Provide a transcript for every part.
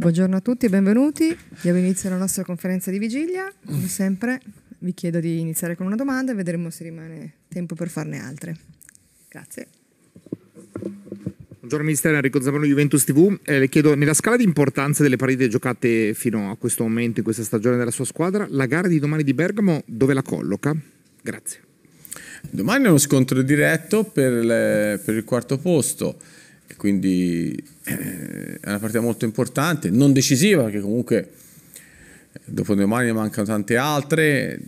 Buongiorno a tutti e benvenuti. Diamo inizio alla nostra conferenza di vigilia. Come sempre vi chiedo di iniziare con una domanda e vedremo se rimane tempo per farne altre. Grazie. Buongiorno Ministero Enrico Zampano Juventus TV. Eh, le chiedo, nella scala di importanza delle partite giocate fino a questo momento in questa stagione della sua squadra, la gara di domani di Bergamo dove la colloca? Grazie. Domani è uno scontro diretto per, le, per il quarto posto quindi eh, è una partita molto importante, non decisiva perché comunque eh, dopo domani ne mancano tante altre,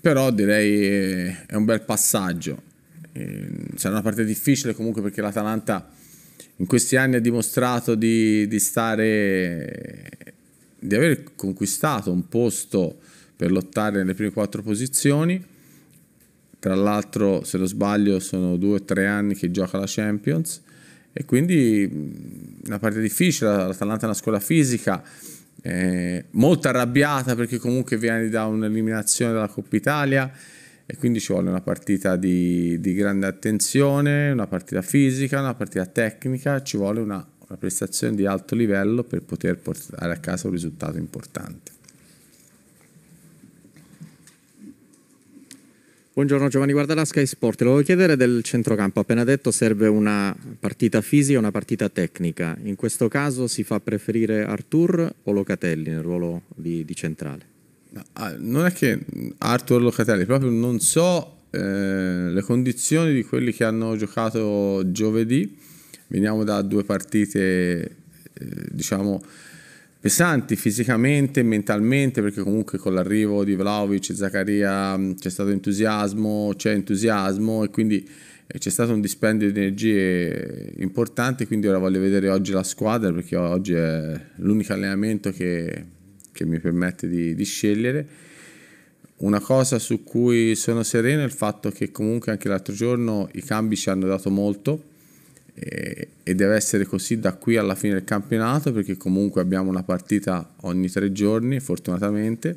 però direi eh, è un bel passaggio. Mm, sarà una partita difficile comunque perché l'Atalanta in questi anni ha dimostrato di, di, stare, di aver conquistato un posto per lottare nelle prime quattro posizioni. Tra l'altro, se non sbaglio, sono due o tre anni che gioca la Champions. E quindi una partita difficile, l'Atalanta è una scuola fisica, eh, molto arrabbiata perché comunque viene da un'eliminazione dalla Coppa Italia e quindi ci vuole una partita di, di grande attenzione, una partita fisica, una partita tecnica, ci vuole una, una prestazione di alto livello per poter portare a casa un risultato importante. Buongiorno Giovanni guarda la Sky Sport. Lo volevo chiedere del centrocampo. Appena detto serve una partita fisica e una partita tecnica. In questo caso si fa preferire Artur o Locatelli nel ruolo di, di centrale? Ah, non è che Artur o Locatelli, proprio non so eh, le condizioni di quelli che hanno giocato giovedì. Veniamo da due partite, eh, diciamo pesanti fisicamente e mentalmente, perché comunque con l'arrivo di Vlaovic e Zaccaria mm, c'è stato entusiasmo, c'è entusiasmo e quindi eh, c'è stato un dispendio di energie importante, quindi ora voglio vedere oggi la squadra perché oggi è l'unico allenamento che, che mi permette di, di, scegliere. Una cosa su cui sono sereno è il fatto che comunque anche l'altro giorno i cambi ci hanno dato molto, e, deve essere così da qui alla fine del campionato perché comunque abbiamo una partita ogni tre giorni fortunatamente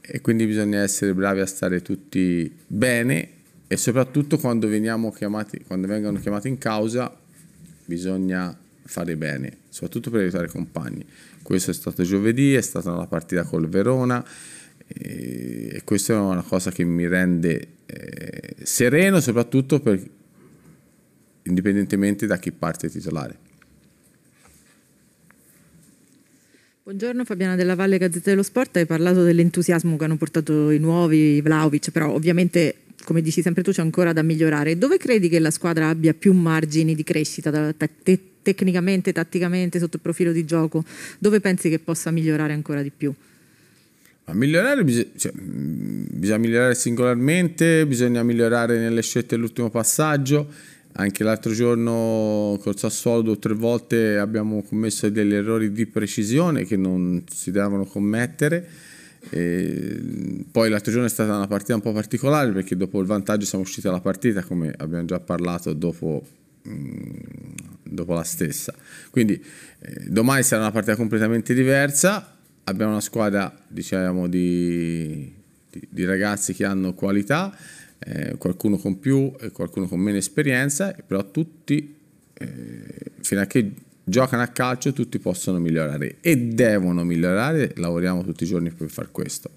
e quindi bisogna essere bravi a stare tutti bene e soprattutto quando, veniamo chiamati, quando vengono chiamati in causa bisogna fare bene, soprattutto per aiutare i compagni. Questo è stato giovedì, è stata la partita col Verona e questa è una cosa che mi rende eh, sereno soprattutto per, indipendentemente da chi parte titolare. Buongiorno Fabiana della Valle Gazzetta dello Sport, hai parlato dell'entusiasmo che hanno portato i nuovi, Vlaovic, però ovviamente come dici sempre tu c'è ancora da migliorare. Dove credi che la squadra abbia più margini di crescita t- t- tecnicamente, tatticamente, sotto il profilo di gioco? Dove pensi che possa migliorare ancora di più? Ma migliorare bisogna, cioè, mm, bisogna migliorare singolarmente, bisogna migliorare nelle scelte dell'ultimo passaggio anche l'altro giorno col Sassuolo due o tre volte abbiamo commesso degli errori di precisione che non si devono commettere. E poi l'altro giorno è stata una partita un po' particolare perché dopo il vantaggio siamo usciti dalla partita come abbiamo già parlato dopo, mm, dopo la stessa. Quindi eh, domani sarà una partita completamente diversa. Abbiamo una squadra diciamo di, di, di ragazzi che hanno qualità eh, qualcuno con più e qualcuno con meno esperienza, però tutti, eh, fino a che giocano a calcio, tutti possono migliorare e devono migliorare, lavoriamo tutti i giorni per far questo.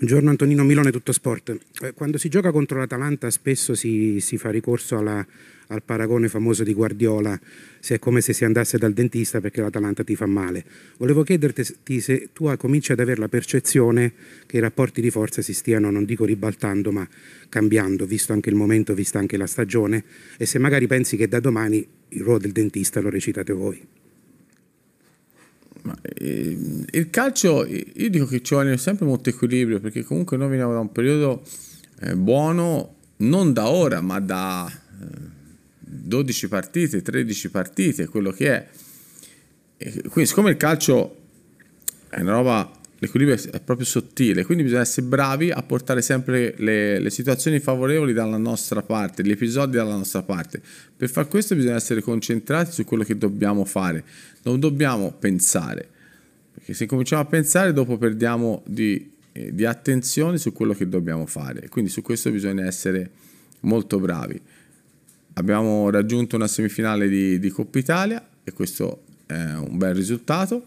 Buongiorno Antonino Milone, Tutto Sport. Eh, quando si gioca contro l'Atalanta spesso si, si fa ricorso alla, al paragone famoso di Guardiola, se è come se si andasse dal dentista perché l'Atalanta ti fa male. Volevo chiederti se tu cominci ad avere la percezione che i rapporti di forza si stiano, non dico ribaltando, ma cambiando, visto anche il momento, vista anche la stagione, e se magari pensi che da domani il ruolo del dentista lo recitate voi. Ehm, il calcio, io dico che ci vuole sempre molto equilibrio perché comunque noi veniamo da un periodo eh, buono, non da ora, ma da eh, 12 partite, 13 partite, quello che è. E quindi siccome il calcio è una roba L'equilibrio è proprio sottile, quindi bisogna essere bravi a portare sempre le, le, situazioni favorevoli dalla nostra parte, gli episodi dalla nostra parte. Per far questo bisogna essere concentrati su quello che dobbiamo fare, non dobbiamo pensare, perché se cominciamo a pensare dopo perdiamo di, eh, di attenzione su quello che dobbiamo fare, quindi su questo bisogna essere molto bravi. Abbiamo raggiunto una semifinale di, di Coppa Italia e questo è un bel risultato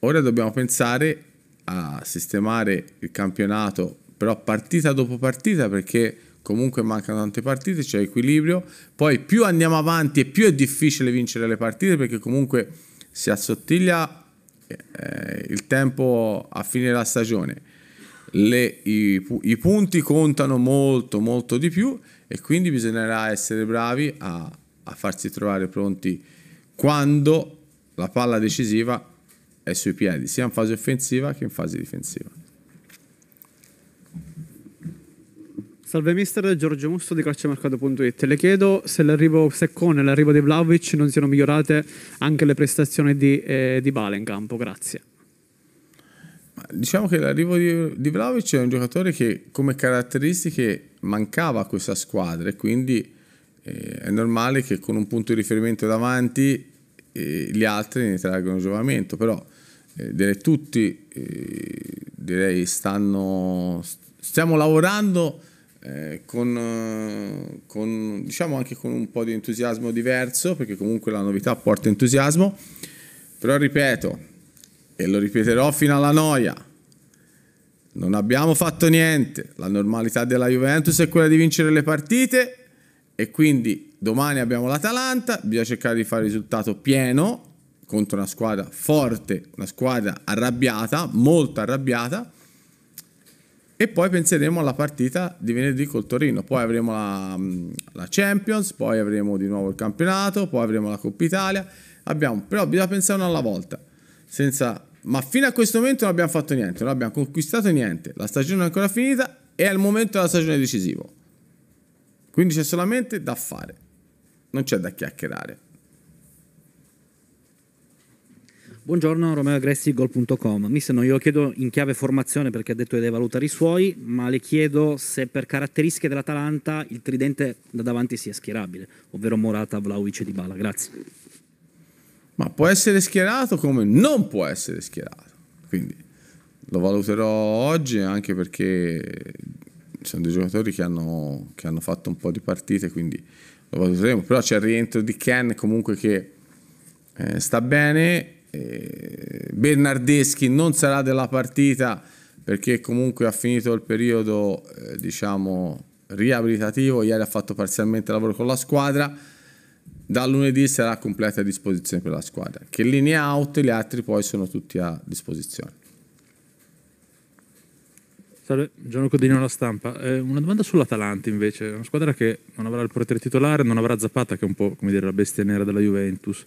ora dobbiamo pensare a sistemare il campionato, però partita dopo partita perché comunque mancano tante partite, c'è equilibrio, poi più andiamo avanti e più è difficile vincere le partite perché comunque si assottiglia eh, il tempo a fine la stagione, le, i, i punti contano molto molto di più e quindi bisognerà essere bravi a, a farsi trovare pronti quando la palla decisiva ai suoi piedi, sia in fase offensiva che in fase difensiva. Salve mister Giorgio Musto di calciomercato.it. Le chiedo se, se con l'arrivo di Vlaovic non siano migliorate anche le prestazioni di, eh, di Bale in campo. Grazie. Diciamo che l'arrivo di, di Vlaovic è un giocatore che come caratteristiche mancava a questa squadra e quindi eh, è normale che con un punto di riferimento davanti eh, gli altri ne traggano giovamento, però eh, direi tutti, eh, direi stanno, stiamo lavorando eh, con, con, diciamo anche con un po' di entusiasmo diverso, perché comunque la novità porta entusiasmo, però ripeto, e lo ripeterò fino alla noia, non abbiamo fatto niente, la normalità della Juventus è quella di vincere le partite e quindi domani abbiamo l'Atalanta, bisogna cercare di fare risultato pieno contro una squadra forte, una squadra arrabbiata, molto arrabbiata. E poi penseremo alla partita di venerdì col Torino. Poi avremo la, la Champions, poi avremo di nuovo il campionato, poi avremo la Coppa Italia. Abbiamo, però bisogna pensare una alla volta. Senza, ma fino a questo momento non abbiamo fatto niente, non abbiamo conquistato niente. La stagione è ancora finita e il momento della stagione è decisiva. Quindi c'è solamente da fare, non c'è da chiacchierare. Buongiorno Romeo Agressi, gol.com. Mister, non glielo chiedo in chiave formazione perché ha detto che deve valutare i suoi, ma le chiedo se per caratteristiche dell'Atalanta il tridente da davanti sia schierabile, ovvero Morata, Vlaovic e Dybala. Grazie. Ma può essere schierato come non può essere schierato. Quindi lo valuterò oggi anche perché ci sono dei giocatori che hanno, che hanno fatto un po' di partite, quindi lo valuteremo. Però c'è il rientro di Ken comunque che eh, sta bene eh, Bernardeschi non sarà della partita perché comunque ha finito il periodo eh, diciamo riabilitativo, ieri ha fatto parzialmente lavoro con la squadra, da lunedì sarà a completa a disposizione per la squadra. Che linea out, gli altri poi sono tutti a disposizione. Salve, Giorno Codino alla stampa. Eh, una domanda sull'Atalanta invece, una squadra che non avrà il portiere titolare, non avrà Zapata che è un po' come dire la bestia nera della Juventus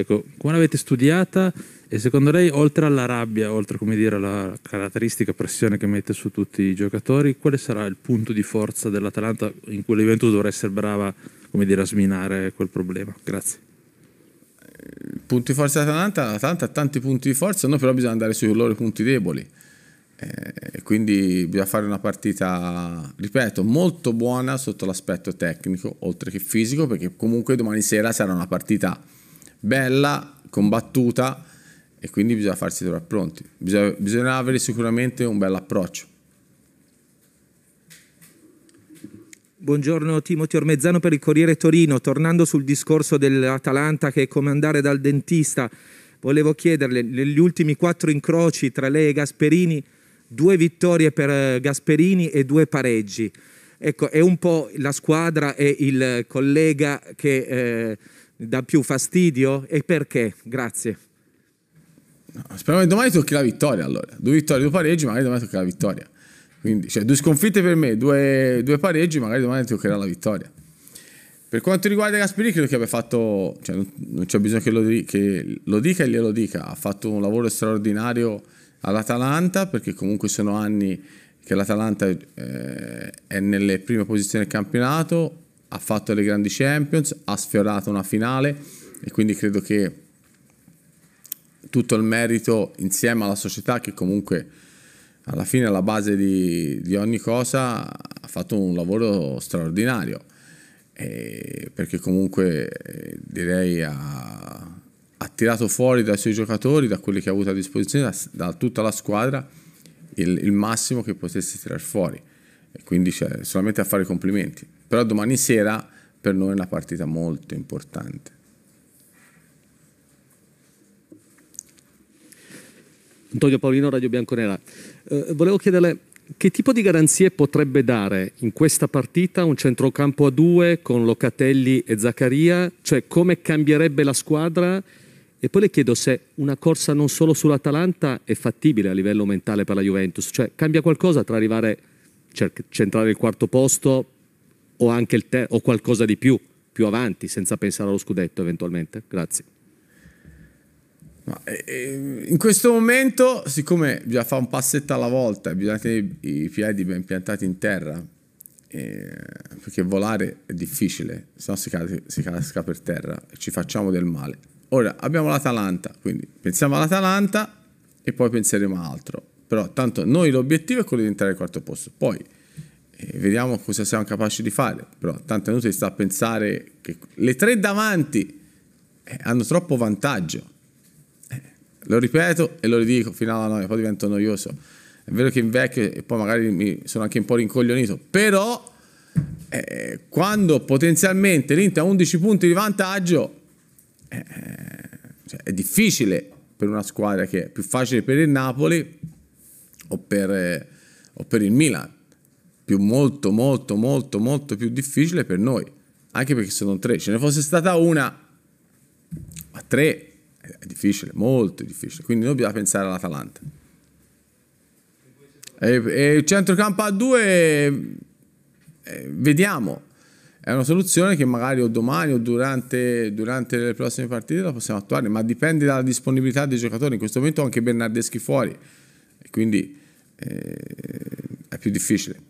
Ecco, come l'avete studiata e secondo lei, oltre alla rabbia, oltre dire, alla caratteristica pressione che mette su tutti i giocatori, quale sarà il punto di forza dell'Atalanta in cui la Juventus dovrà essere brava dire, a sminare quel problema? Grazie. Il punto di forza dell'Atalanta, l'Atalanta ha tanti punti di forza, noi però bisogna andare sui loro punti deboli. Eh, quindi bisogna fare una partita, ripeto, molto buona sotto l'aspetto tecnico, oltre che fisico, perché comunque domani sera sarà una partita bella, combattuta e quindi bisogna farsi trovare pronti. Bisogna, bisognerà avere sicuramente un bel approccio. Buongiorno Timothy Ormezzano per il Corriere Torino. Tornando sul discorso dell'Atalanta che è come andare dal dentista, volevo chiederle, negli ultimi quattro incroci tra lei e Gasperini, due vittorie per eh, Gasperini e due pareggi. Ecco, è un po' la squadra e il collega che... Eh, dà più fastidio e perché? Grazie. speriamo che domani tocchi la vittoria allora. Due vittorie, due pareggi, magari domani toccherà la vittoria. Quindi, cioè, due sconfitte per me, due, due pareggi, magari domani toccherà la vittoria. Per quanto riguarda Gasperini, credo che abbia fatto, cioè, non c'è bisogno che lo, che lo, dica e glielo dica, ha fatto un lavoro straordinario all'Atalanta, perché comunque sono anni che l'Atalanta eh, è nelle prime posizioni del campionato, ha fatto le grandi Champions, ha sfiorato una finale e quindi credo che tutto il merito insieme alla società che comunque alla fine alla base di, di ogni cosa ha fatto un lavoro straordinario eh, perché comunque eh, direi ha, ha, tirato fuori dai suoi giocatori, da quelli che ha avuto a disposizione, da, da tutta la squadra il, il, massimo che potesse tirar fuori e quindi cioè, solamente a fare complimenti. Però domani sera per noi è una partita molto importante. Antonio Paolino, Radio Bianconera. Eh, volevo chiederle che tipo di garanzie potrebbe dare in questa partita un centrocampo a due con Locatelli e Zaccaria? Cioè come cambierebbe la squadra? E poi le chiedo se una corsa non solo sull'Atalanta è fattibile a livello mentale per la Juventus. Cioè cambia qualcosa tra arrivare, a centrare il quarto posto, o anche il te- o qualcosa di più più avanti, senza pensare allo scudetto eventualmente? Grazie. Eh, eh, in questo momento, siccome bisogna fare un passetto alla volta, bisogna tenere i piedi ben piantati in terra, eh, perché volare è difficile, se no si, cade, si casca per terra e ci facciamo del male. Ora abbiamo l'Atalanta, quindi pensiamo all'Atalanta e poi penseremo a altro. Però tanto noi l'obiettivo è quello di entrare al quarto posto. Poi vediamo cosa siamo capaci di fare. Però tanto è inutile sta a pensare che le tre davanti eh, hanno troppo vantaggio. Eh, lo ripeto e lo ridico fino alla noia, poi divento noioso. È vero che invecchio e poi magari mi sono anche un po' rincoglionito, però eh, quando potenzialmente l'Inter ha 11 punti di vantaggio eh, cioè è difficile per una squadra che è più facile per il Napoli o per, eh, o per il Milan più molto molto molto molto più difficile per noi anche perché sono tre ce ne fosse stata una ma tre è difficile molto difficile quindi noi dobbiamo pensare all'Atalanta e, e il centrocampo a due eh, vediamo è una soluzione che magari o domani o durante, durante, le prossime partite la possiamo attuare, ma dipende dalla disponibilità dei giocatori. In questo momento anche Bernardeschi fuori, quindi eh, è più difficile.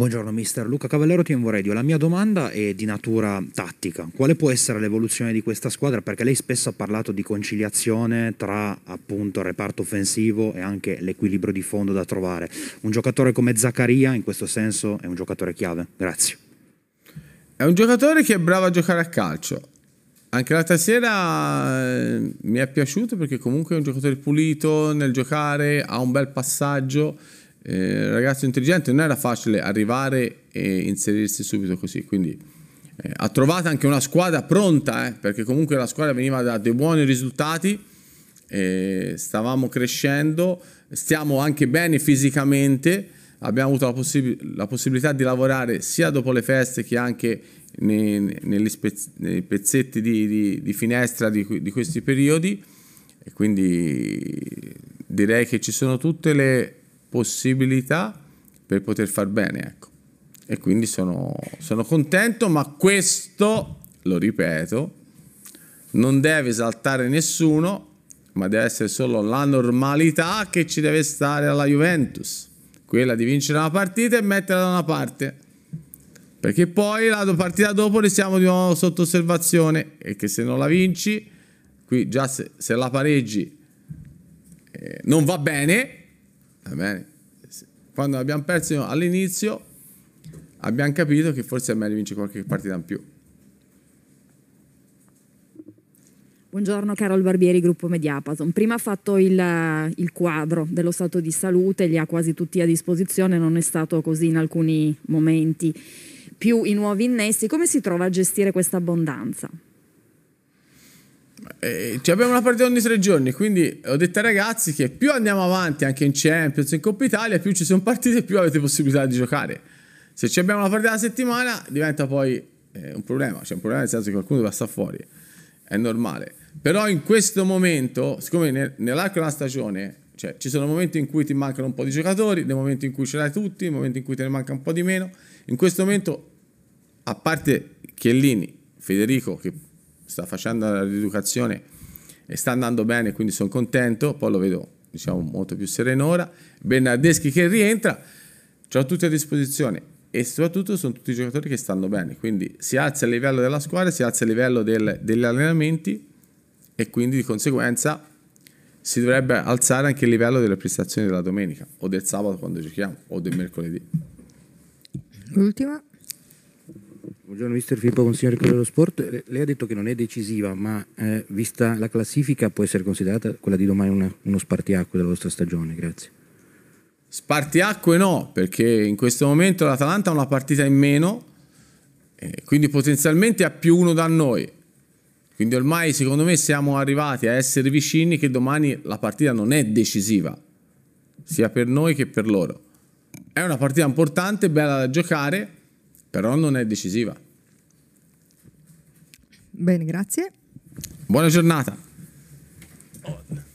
Buongiorno mister Luca Cavallero, Team Radio. La mia domanda è di natura tattica. Quale può essere l'evoluzione di questa squadra? Perché lei spesso ha parlato di conciliazione tra appunto il reparto offensivo e anche l'equilibrio di fondo da trovare. Un giocatore come Zaccaria in questo senso è un giocatore chiave. Grazie. È un giocatore che è bravo a giocare a calcio. Anche l'altra sera eh, mi è piaciuto perché comunque è un giocatore pulito nel giocare, ha un bel passaggio eh, ragazzo intelligente, non era facile arrivare e inserirsi subito così, quindi eh, ha trovato anche una squadra pronta, eh, perché comunque la squadra veniva da dei buoni risultati, eh, stavamo crescendo, stiamo anche bene fisicamente, abbiamo avuto la, possib- la, possibilità di lavorare sia dopo le feste che anche nei, nei, spez- nei pezzetti di, di, di finestra di, di questi periodi, e quindi direi che ci sono tutte le possibilità per poter far bene, ecco. E quindi sono, sono contento, ma questo, lo ripeto, non deve esaltare nessuno, ma deve essere solo la normalità che ci deve stare alla Juventus, quella di vincere una partita e metterla da una parte. Perché poi la partita dopo restiamo di nuovo sotto osservazione e che se non la vinci, qui già se, se la pareggi eh, non va bene, Va bene? Quando abbiamo perso all'inizio, abbiamo capito che forse è meglio vincere qualche partita in più. Buongiorno Carol Barbieri, gruppo Mediapason. Prima ha fatto il, il, quadro dello stato di salute, li ha quasi tutti a disposizione, non è stato così in alcuni momenti. Più i nuovi innesti, come si trova a gestire questa abbondanza? Eh, cioè abbiamo una partita ogni tre giorni, quindi ho detto ai ragazzi che più andiamo avanti anche in Champions, in Coppa Italia, più ci sono partite, più avete possibilità di giocare. Se ci abbiamo una partita alla settimana diventa poi eh, un problema, cioè un problema nel senso che qualcuno deve stare fuori, è normale. Però in questo momento, siccome ne, nell'arco della stagione, cioè, ci sono momenti in cui ti mancano un po' di giocatori, dei momenti in cui ce l'hai tutti, dei momenti in cui te ne manca un po' di meno, in questo momento, a parte Chiellini, Federico, che sta facendo la rieducazione e sta andando bene, quindi sono contento, poi lo vedo diciamo molto più sereno ora, Bernardeschi che rientra, ho tutti a disposizione e soprattutto sono tutti giocatori che stanno bene, quindi si alza il livello della squadra, si alza il livello del, degli allenamenti e quindi di conseguenza si dovrebbe alzare anche il livello delle prestazioni della domenica o del sabato quando giochiamo o del mercoledì. L'ultima? Buongiorno mister Filippo Consigliere dello Sport, lei ha detto che non è decisiva ma eh, vista la classifica può essere considerata quella di domani una, uno spartiacque della vostra stagione, grazie. Spartiacque no, perché in questo momento l'Atalanta ha una partita in meno, eh, quindi potenzialmente ha più uno da noi, quindi ormai secondo me siamo arrivati a essere vicini che domani la partita non è decisiva, sia per noi che per loro. È una partita importante, bella da giocare però non è decisiva. Bene, grazie. Buona giornata. Oh,